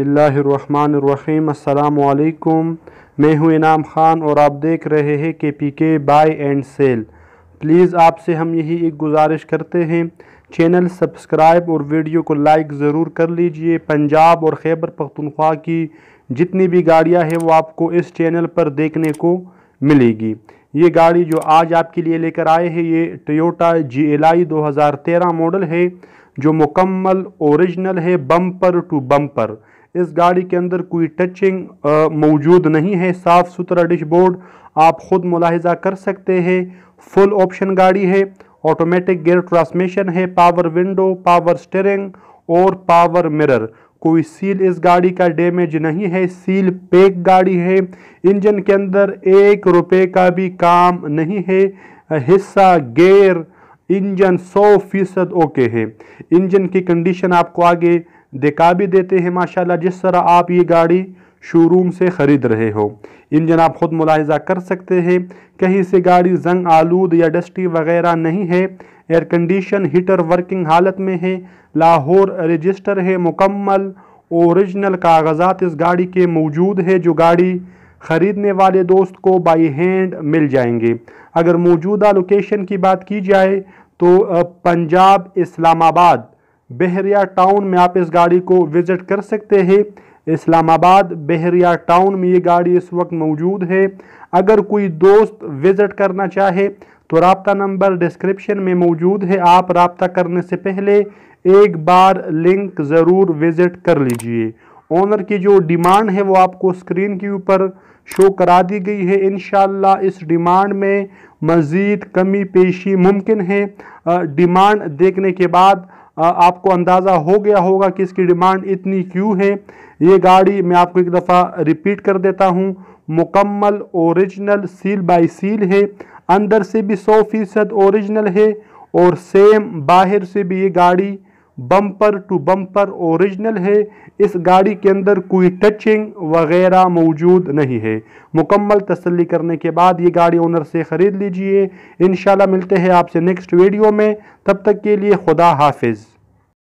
अल्लाम मैं हूं इनाम खान और आप देख रहे हैं के पी के बाय एंड सेल प्लीज़ आपसे हम यही एक गुजारिश करते हैं चैनल सब्सक्राइब और वीडियो को लाइक ज़रूर कर लीजिए पंजाब और खैबर पख्तनख्वा की जितनी भी गाड़ियां हैं वो आपको इस चैनल पर देखने को मिलेगी ये गाड़ी जो आज आपके लिए लेकर आए हैं ये टोयोटा जी एल आई दो हज़ार तेरह मॉडल है जो मुकम्मल ओरिजिनल है बम्पर टू बम्पर इस गाड़ी के अंदर कोई टचिंग मौजूद नहीं है साफ़ सुथरा डिशबोर्ड आप ख़ुद मुलाहजा कर सकते हैं फुल ऑप्शन गाड़ी है ऑटोमेटिक गियर ट्रांसमिशन है पावर विंडो पावर स्टेरिंग और पावर मिरर कोई सील इस गाड़ी का डैमेज नहीं है सील पेक गाड़ी है इंजन के अंदर एक रुपए का भी काम नहीं है हिस्सा गेयर इंजन 100 फीसद ओके है इंजन की कंडीशन आपको आगे दिखा भी देते हैं माशाल्लाह जिस तरह आप ये गाड़ी शोरूम से ख़रीद रहे हो इंजन आप ख़ुद मुलाहजा कर सकते हैं कहीं से गाड़ी जंग आलूद या डस्टी वगैरह नहीं है एयर कंडीशन हीटर वर्किंग हालत में है लाहौर रजिस्टर है मुकम्मल ओरिजिनल कागजात इस गाड़ी के मौजूद है जो गाड़ी ख़रीदने वाले दोस्त को बाई हैंड मिल जाएंगे अगर मौजूदा लोकेशन की बात की जाए तो पंजाब इस्लामाबाद बहरिया टाउन में आप इस गाड़ी को विज़िट कर सकते हैं इस्लामाबाद बहरिया टाउन में ये गाड़ी इस वक्त मौजूद है अगर कोई दोस्त विज़िट करना चाहे तो रबता नंबर डिस्क्रिप्शन में मौजूद है आप रबता करने से पहले एक बार लिंक ज़रूर विज़िट कर लीजिए ऑनर की जो डिमांड है वो आपको स्क्रीन के ऊपर शो करा दी गई है इन इस डिमांड में मज़ीद कमी पेशी मुमकिन है डिमांड देखने के बाद आपको अंदाज़ा हो गया होगा कि इसकी डिमांड इतनी क्यों है ये गाड़ी मैं आपको एक दफ़ा रिपीट कर देता हूँ मुकम्मल ओरिजिनल सील बाई सील है अंदर से भी सौ फीसद औरिजिनल है और सेम बाहर से भी ये गाड़ी बम्पर टू बम्पर ओरिजिनल है इस गाड़ी के अंदर कोई टचिंग वगैरह मौजूद नहीं है मुकम्मल तसल्ली करने के बाद ये गाड़ी ओनर से ख़रीद लीजिए इन मिलते हैं आपसे नेक्स्ट वीडियो में तब तक के लिए खुदा हाफिज़